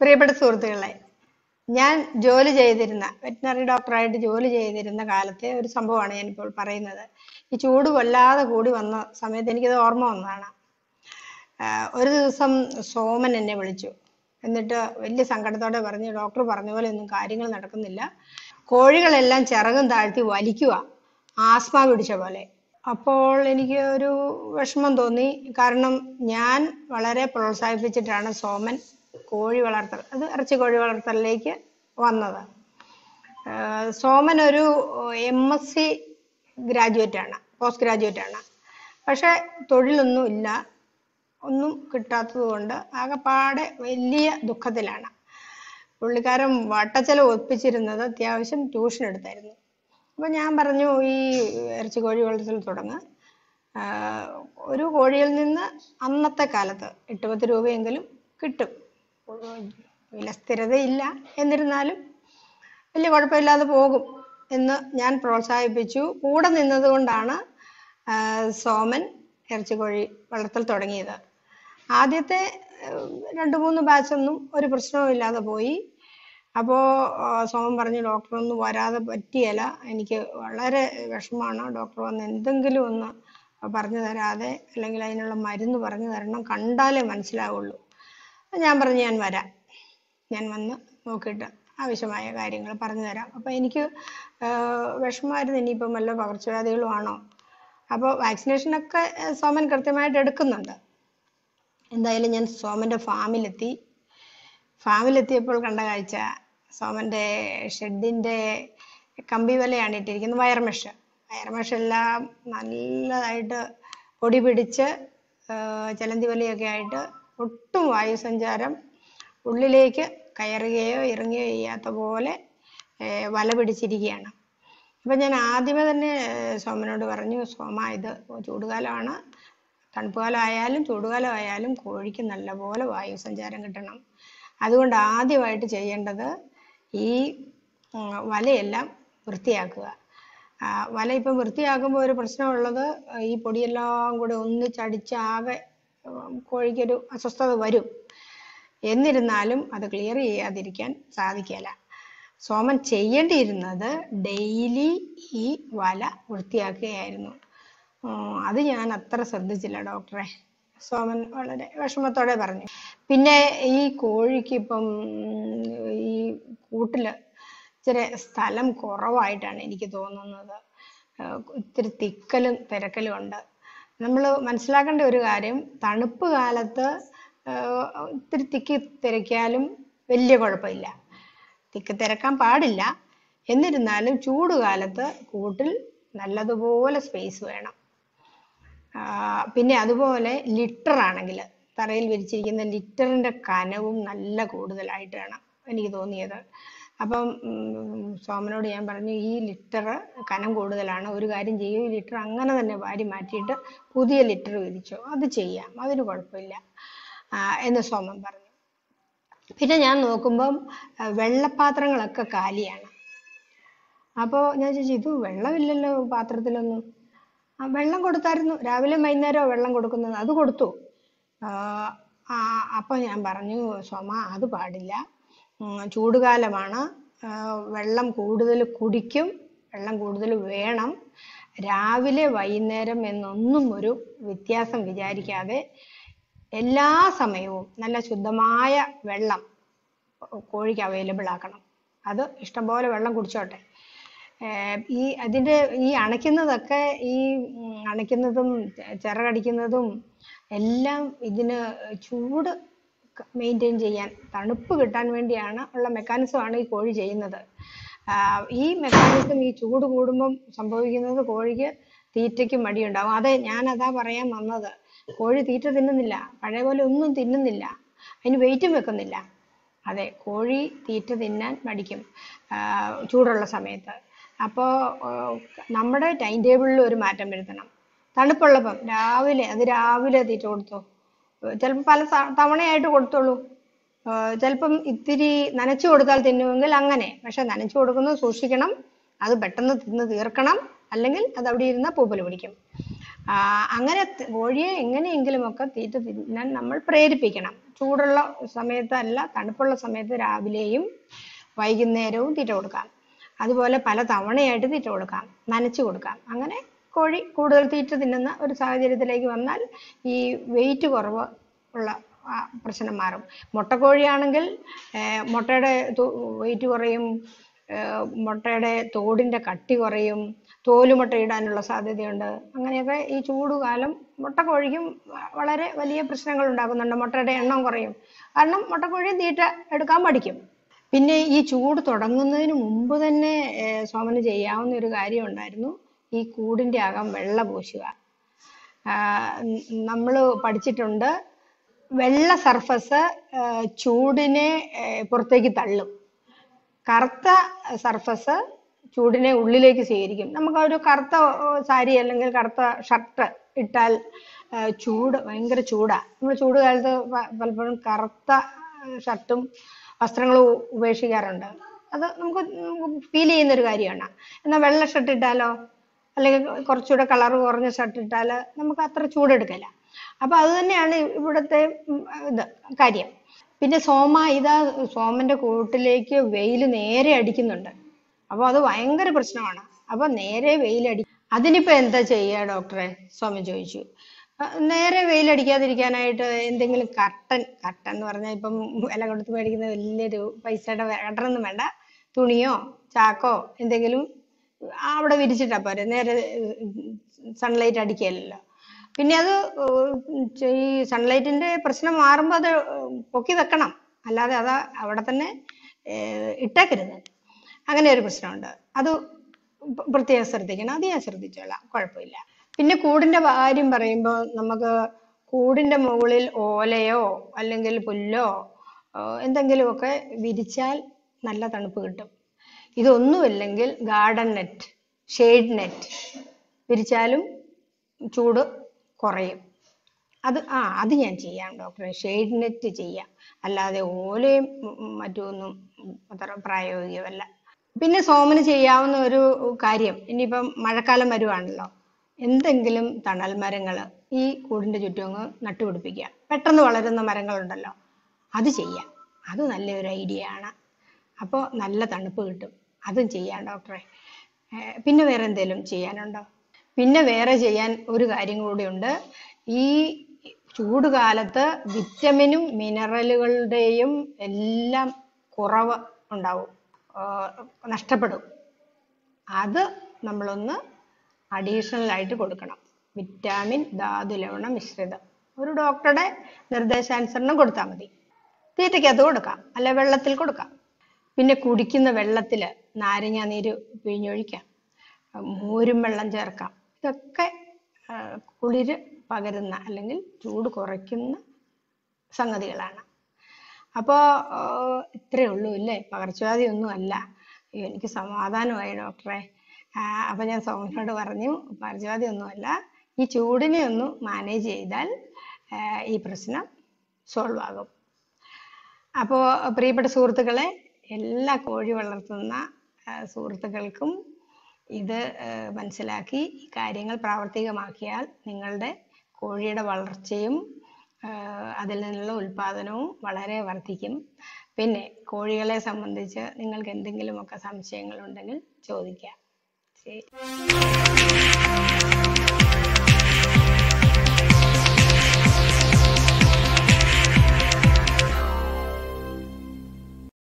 പ്രിയപ്പെട്ട സുഹൃത്തുക്കളെ ഞാൻ ജോലി ചെയ്തിരുന്ന വെറ്റിനറി ഡോക്ടറായിട്ട് ജോലി ചെയ്തിരുന്ന കാലത്തെ ഒരു സംഭവമാണ് ഞാനിപ്പോൾ പറയുന്നത് ഈ ചൂട് കൊല്ലാതെ കൂടി വന്ന സമയത്ത് എനിക്കത് ഓർമ്മ വന്നതാണ് ഒരു ദിവസം സോമൻ എന്നെ വിളിച്ചു എന്നിട്ട് വലിയ സങ്കടത്തോടെ പറഞ്ഞു ഡോക്ടർ പറഞ്ഞ പോലെ ഒന്നും കാര്യങ്ങൾ നടക്കുന്നില്ല കോഴികളെല്ലാം ചിറകും താഴ്ത്തി വലിക്കുക ആസ്മ പിടിച്ച പോലെ അപ്പോൾ എനിക്ക് ഒരു വിഷമം തോന്നി കാരണം ഞാൻ വളരെ പ്രോത്സാഹിപ്പിച്ചിട്ടാണ് സോമൻ കോഴി വളർത്തൽ അത് ഇറച്ചി കോഴി വളർത്തലിലേക്ക് വന്നത് സോമൻ ഒരു എം എസ് സി ഗ്രാജുവേറ്റ് ആണ് പോസ്റ്റ് ഗ്രാജുവേറ്റ് ആണ് പക്ഷെ തൊഴിലൊന്നും ഇല്ല ഒന്നും കിട്ടാത്തത് കൊണ്ട് ആകെപ്പാടെ വലിയ ദുഃഖത്തിലാണ് പുള്ളിക്കാരൻ വട്ടച്ചെലവ് ഒപ്പിച്ചിരുന്നത് അത്യാവശ്യം ട്യൂഷൻ എടുത്തായിരുന്നു അപ്പം ഞാൻ പറഞ്ഞു ഈ ഇറച്ചി കോഴി വളർത്തൽ തുടങ്ങുക ഒരു കോഴിയിൽ നിന്ന് അന്നത്തെ കാലത്ത് എട്ട് രൂപയെങ്കിലും കിട്ടും വില സ്ഥിരതയില്ല എന്നിരുന്നാലും വലിയ കുഴപ്പമില്ലാതെ പോകും എന്ന് ഞാൻ പ്രോത്സാഹിപ്പിച്ചു കൂടെ നിന്നതുകൊണ്ടാണ് സോമൻ ഇറച്ചിക്കോഴി വളർത്തൽ തുടങ്ങിയത് ആദ്യത്തെ രണ്ട് മൂന്ന് ബാച്ചൊന്നും ഒരു പ്രശ്നവും ഇല്ലാതെ പോയി അപ്പോൾ സോമൻ പറഞ്ഞു ഡോക്ടറൊന്നും വരാതെ പറ്റിയല്ല എനിക്ക് വളരെ വിഷമമാണ് ഡോക്ടർ വന്ന് എന്തെങ്കിലും ഒന്ന് പറഞ്ഞു തരാതെ അല്ലെങ്കിൽ അതിനുള്ള മരുന്ന് പറഞ്ഞു തരണം കണ്ടാലേ മനസ്സിലാവുള്ളൂ ഞാൻ പറഞ്ഞു ഞാൻ വരാം ഞാൻ വന്ന് നോക്കിയിട്ട് ആവശ്യമായ കാര്യങ്ങൾ പറഞ്ഞു തരാം അപ്പോൾ എനിക്ക് വിഷമമായിരുന്നു ഇനിയിപ്പം വല്ല പകർച്ചവ്യാധികളും ആണോ അപ്പോൾ വാക്സിനേഷനൊക്കെ സോമൻ കൃത്യമായിട്ട് എടുക്കുന്നുണ്ട് എന്തായാലും ഞാൻ സോമൻ്റെ ഫാമിലെത്തി ഫാമിലെത്തിയപ്പോൾ കണ്ട കാഴ്ച സോമൻ്റെ ഷെഡിൻ്റെ കമ്പി വലയാണ് ഇട്ടിരിക്കുന്നത് വയർമെഷ് വയർമെഷ് എല്ലാം നല്ലതായിട്ട് പൊടി പിടിച്ച് ചലന്തി വലയൊക്കെ ആയിട്ട് ഒട്ടും വായുസഞ്ചാരം ഉള്ളിലേക്ക് കയറുകയോ ഇറങ്ങുകയോ ചെയ്യാത്ത പോലെ വല പിടിച്ചിരിക്കുകയാണ് അപ്പം ഞാൻ ആദ്യമേ തന്നെ സോമനോട് പറഞ്ഞു സോമ ഇത് ചൂടുകാലമാണ് തണുപ്പുകാലമായാലും ചൂടുകാലമായാലും കോഴിക്ക് വായു വായുസഞ്ചാരം കിട്ടണം അതുകൊണ്ട് ആദ്യമായിട്ട് ചെയ്യേണ്ടത് ഈ വലയെല്ലാം വൃത്തിയാക്കുക വല ഇപ്പം വൃത്തിയാക്കുമ്പോൾ ഒരു പ്രശ്നമുള്ളത് ഈ പൊടിയെല്ലാം കൂടെ ഒന്നിച്ചടിച്ചാകെ കോഴിക്കൊരു അസ്വസ്ഥത വരും എന്നിരുന്നാലും അത് ക്ലിയർ ചെയ്യാതിരിക്കാൻ സാധിക്കില്ല സോമൻ ചെയ്യേണ്ടിയിരുന്നത് ഡെയിലി ഈ വല വൃത്തിയാക്കുകയായിരുന്നു അത് ഞാൻ അത്ര ശ്രദ്ധിച്ചില്ല ഡോക്ടറെ സോമൻ വളരെ വിഷമത്തോടെ പറഞ്ഞു പിന്നെ ഈ കോഴിക്ക് ഇപ്പം ഈ കൂട്ടില് ഇച്ചിരി സ്ഥലം കുറവായിട്ടാണ് എനിക്ക് തോന്നുന്നത് ഇത്തിരി തിക്കലും തിരക്കലും ഉണ്ട് നമ്മൾ മനസ്സിലാക്കേണ്ട ഒരു കാര്യം തണുപ്പ് കാലത്ത് ഇത്തിരി തിക്കി തിരക്കിയാലും വലിയ കുഴപ്പമില്ല തിക്കി തിരക്കാൻ പാടില്ല എന്നിരുന്നാലും ചൂട് കാലത്ത് കൂട്ടിൽ നല്ലതുപോലെ സ്പേസ് വേണം പിന്നെ അതുപോലെ ലിറ്റർ ആണെങ്കിൽ തറയിൽ വിരിച്ചിരിക്കുന്ന ലിറ്ററിൻ്റെ കനവും നല്ല കൂടുതലായിട്ട് വേണം എനിക്ക് തോന്നിയത് അപ്പം സോമനോട് ഞാൻ പറഞ്ഞു ഈ ലിറ്റർ കനം കൂടുതലാണ് ഒരു കാര്യം ചെയ്യൂ ഈ ലിറ്റർ അങ്ങനെ തന്നെ വാരി മാറ്റിയിട്ട് പുതിയ ലിറ്റർ വിരിച്ചോ അത് ചെയ്യാം അതിന് കുഴപ്പമില്ല എന്ന് സോമൻ പറഞ്ഞു പിന്നെ ഞാൻ നോക്കുമ്പം വെള്ളപാത്രങ്ങളൊക്കെ കാലിയാണ് അപ്പോൾ ഞാൻ ചോദിച്ചു ഇത് വെള്ളമില്ലല്ലോ പാത്രത്തിലൊന്നും വെള്ളം കൊടുത്തായിരുന്നു രാവിലെ വൈകുന്നേരമോ വെള്ളം കൊടുക്കുന്നത് അത് കൊടുത്തു അപ്പോൾ ഞാൻ പറഞ്ഞു സോമ അത് പാടില്ല ചൂടുകാലമാണ് വെള്ളം കൂടുതൽ കുടിക്കും വെള്ളം കൂടുതൽ വേണം രാവിലെ വൈകുന്നേരം എന്നൊന്നും ഒരു വ്യത്യാസം വിചാരിക്കാതെ എല്ലാ സമയവും നല്ല ശുദ്ധമായ വെള്ളം കോഴിക്ക് അവൈലബിൾ ആക്കണം അത് ഇഷ്ടംപോലെ വെള്ളം കുടിച്ചോട്ടെ ഈ അതിൻ്റെ ഈ അണയ്ക്കുന്നതൊക്കെ ഈ അണയ്ക്കുന്നതും ചിറകടിക്കുന്നതും എല്ലാം ഇതിന് ചൂട് മെയിൻറ്റെയിൻ ചെയ്യാൻ തണുപ്പ് കിട്ടാൻ വേണ്ടിയാണ് ഉള്ള മെക്കാനിസമാണ് ഈ കോഴി ചെയ്യുന്നത് ഈ മെക്കാനിസം ഈ ചൂട് കൂടുമ്പം സംഭവിക്കുന്നത് കോഴിക്ക് തീറ്റയ്ക്ക് മടിയുണ്ടാവും അതെ ഞാൻ അതാ പറയാൻ വന്നത് കോഴി തീറ്റ തിന്നുന്നില്ല പഴയ പോലെ ഒന്നും തിന്നുന്നില്ല അതിന് വെയിറ്റും വെക്കുന്നില്ല അതെ കോഴി തീറ്റ തിന്നാൻ മടിക്കും ചൂടുള്ള സമയത്ത് അപ്പോൾ നമ്മുടെ ടൈം ടേബിളിൽ ഒരു മാറ്റം വരുത്തണം തണുപ്പുള്ളപ്പം രാവിലെ അത് രാവിലെ തീറ്റ കൊടുത്തോ ചിലപ്പോൾ പല തവണയായിട്ട് കൊടുത്തോളൂ ചിലപ്പം ഇത്തിരി നനച്ചു കൊടുത്താൽ തിന്നുമെങ്കിൽ അങ്ങനെ പക്ഷെ നനച്ചു കൊടുക്കുന്നത് സൂക്ഷിക്കണം അത് പെട്ടെന്ന് തിന്ന് തീർക്കണം അല്ലെങ്കിൽ അത് അവിടെ ഇരുന്ന പൂപ്പൽ പിടിക്കും അങ്ങനെ കോഴിയെ ഒക്കെ തീറ്റ തിന്നാൻ നമ്മൾ പ്രേരിപ്പിക്കണം ചൂടുള്ള സമയത്തല്ല തണുപ്പുള്ള സമയത്ത് രാവിലെയും വൈകുന്നേരവും തീറ്റ കൊടുക്കാം അതുപോലെ പല തവണയായിട്ട് തീറ്റ കൊടുക്കാം നനച്ചു കൊടുക്കാം അങ്ങനെ കോഴി കൂടുതൽ തീറ്റ തിന്നുന്ന ഒരു സാഹചര്യത്തിലേക്ക് വന്നാൽ ഈ വെയിറ്റ് കുറവ് ഉള്ള പ്രശ്നം മാറും മുട്ടക്കോഴിയാണെങ്കിൽ മുട്ടയുടെ വെയിറ്റ് കുറയും മുട്ടയുടെ തോടിൻ്റെ കട്ടി കുറയും മുട്ട ഇടാനുള്ള സാധ്യതയുണ്ട് അങ്ങനെയൊക്കെ ഈ ചൂടുകാലം മുട്ടക്കോഴിക്കും വളരെ വലിയ പ്രശ്നങ്ങൾ ഉണ്ടാക്കുന്നുണ്ട് മുട്ടയുടെ എണ്ണം കുറയും കാരണം മുട്ടക്കോഴി തീറ്റ എടുക്കാൻ പഠിക്കും പിന്നെ ഈ ചൂട് തുടങ്ങുന്നതിന് മുമ്പ് തന്നെ സോമന് ചെയ്യാവുന്ന ഒരു കാര്യം ഉണ്ടായിരുന്നു ഈ കൂടിൻ്റെ അകം വെള്ള പൂശുക നമ്മൾ പഠിച്ചിട്ടുണ്ട് വെള്ള സർഫസ് ചൂടിനെ പുറത്തേക്ക് തള്ളും കറുത്ത സർഫസ് ചൂടിനെ ഉള്ളിലേക്ക് സ്വീകരിക്കും നമുക്ക് ഒരു കറുത്ത സാരി അല്ലെങ്കിൽ കറുത്ത ഷർട്ട് ഇട്ടാൽ ചൂട് ഭയങ്കര ചൂടാ നമ്മൾ ചൂട് കാലത്ത് പലപ്പോഴും കറുത്ത ഷർട്ടും വസ്ത്രങ്ങളും ഉപേക്ഷിക്കാറുണ്ട് അത് നമുക്ക് ഫീൽ ചെയ്യുന്ന ഒരു കാര്യമാണ് എന്നാൽ വെള്ള ഷർട്ട് ഇട്ടാലോ അല്ലെങ്കിൽ കുറച്ചുകൂടെ കളർ കുറഞ്ഞ ഷർട്ട് ഇട്ടാൽ നമുക്ക് അത്ര ചൂടെടുക്കില്ല അപ്പൊ അത് തന്നെയാണ് ഇവിടുത്തെ ഇത് കാര്യം പിന്നെ സോമ ഇതാ സോമന്റെ കൂട്ടിലേക്ക് വെയിൽ നേരെ അടിക്കുന്നുണ്ട് അപ്പൊ അത് ഭയങ്കര പ്രശ്നമാണ് അപ്പൊ നേരെ വെയിലടി അതിനിപ്പോ എന്താ ചെയ്യുക ഡോക്ടറെ സ്വാമി ചോദിച്ചു നേരെ വെയിലടിക്കാതിരിക്കാനായിട്ട് എന്തെങ്കിലും കർട്ടൻ കർട്ടൻ എന്ന് പറഞ്ഞാൽ ഇപ്പം വില കൊടുത്ത് മേടിക്കുന്ന വലിയൊരു പൈസയുടെ കട്ടനൊന്നും വേണ്ട തുണിയോ ചാക്കോ എന്തെങ്കിലും അവിടെ വിരിച്ചിട്ടാ പോരെ നേരെ സൺലൈറ്റ് അടിക്കുകയല്ലോ പിന്നെ അത് ഈ സൺലൈറ്റിന്റെ പ്രശ്നം മാറുമ്പോൾ അത് പൊക്കി വെക്കണം അല്ലാതെ അത് അവിടെ തന്നെ ഇട്ടേക്കരുത് അങ്ങനെ ഒരു പ്രശ്നമുണ്ട് അത് പ്രത്യേകം ശ്രദ്ധിക്കണം അത് ഞാൻ ശ്രദ്ധിച്ചോളാം കുഴപ്പമില്ല പിന്നെ കൂടിന്റെ കാര്യം പറയുമ്പോൾ നമുക്ക് കൂടിന്റെ മുകളിൽ ഓലയോ അല്ലെങ്കിൽ പുല്ലോ എന്തെങ്കിലുമൊക്കെ വിരിച്ചാൽ നല്ല തണുപ്പ് കിട്ടും ഇതൊന്നുമില്ലെങ്കിൽ ഗാർഡൻ നെറ്റ് ഷെയ്ഡ് നെറ്റ് വിരിച്ചാലും ചൂട് കുറയും അത് ആ അത് ഞാൻ ചെയ്യാം ഡോക്ടറെ ഷെയ്ഡ് നെറ്റ് ചെയ്യാം അല്ലാതെ ഓലയും മറ്റൊന്നും അത്ര പ്രായോഗികമല്ല പിന്നെ സോമന് ചെയ്യാവുന്ന ഒരു കാര്യം ഇനിയിപ്പം മഴക്കാലം വരുവാണല്ലോ എന്തെങ്കിലും തണൽ മരങ്ങൾ ഈ കൂടിൻ്റെ ചുറ്റും അങ്ങ് നട്ടുപിടിപ്പിക്കുക പെട്ടെന്ന് വളരുന്ന മരങ്ങളുണ്ടല്ലോ അത് ചെയ്യാം അത് നല്ലൊരു ഐഡിയ ആണ് അപ്പോൾ നല്ല തണുപ്പ് കിട്ടും അതും ചെയ്യാം ഡോക്ടറെ പിന്നെ വേറെ എന്തെങ്കിലും ചെയ്യാനുണ്ടോ പിന്നെ വേറെ ചെയ്യാൻ ഒരു കാര്യം കൂടിയുണ്ട് ഈ ചൂടുകാലത്ത് വിറ്റമിനും മിനറലുകളുടെയും എല്ലാം കുറവ് ഉണ്ടാവും നഷ്ടപ്പെടും അത് നമ്മളൊന്ന് അഡീഷണൽ ആയിട്ട് കൊടുക്കണം വിറ്റാമിൻ ധാതു ലവണ മിശ്രിതം ഒരു ഡോക്ടറുടെ നിർദ്ദേശാനുസരണം കൊടുത്താൽ മതി തീറ്റയ്ക്കകത്ത് കൊടുക്കാം അല്ലെ വെള്ളത്തിൽ കൊടുക്കാം പിന്നെ കുടിക്കുന്ന വെള്ളത്തിൽ നാരങ്ങ നീര് പിഴിഞ്ഞൊഴിക്കാം മോരും വെള്ളം ചേർക്കാം ഇതൊക്കെ കുളിര് പകരുന്ന അല്ലെങ്കിൽ ചൂട് കുറയ്ക്കുന്ന സംഗതികളാണ് അപ്പോൾ ഇത്രയേ ഉള്ളൂ അല്ലേ പകർച്ചവ്യാധി ഒന്നും അല്ല എനിക്ക് സമാധാനമായി ഡോക്ടറെ അപ്പം ഞാൻ സോമനോട് പറഞ്ഞു പകർച്ചവ്യാധി ഒന്നുമല്ല ഈ ചൂടിനെ ഒന്ന് മാനേജ് ചെയ്താൽ ഈ പ്രശ്നം സോൾവ് ആകും അപ്പോൾ പ്രിയപ്പെട്ട സുഹൃത്തുക്കളെ എല്ലാ കോഴി വളർത്തുന്ന സുഹൃത്തുക്കൾക്കും ഇത് മനസ്സിലാക്കി കാര്യങ്ങൾ പ്രാവർത്തികമാക്കിയാൽ നിങ്ങളുടെ കോഴിയുടെ വളർച്ചയും അതിൽ നിന്നുള്ള ഉൽപാദനവും വളരെ വർദ്ധിക്കും പിന്നെ കോഴികളെ സംബന്ധിച്ച് നിങ്ങൾക്ക് എന്തെങ്കിലുമൊക്കെ ഉണ്ടെങ്കിൽ ചോദിക്കാം ശരി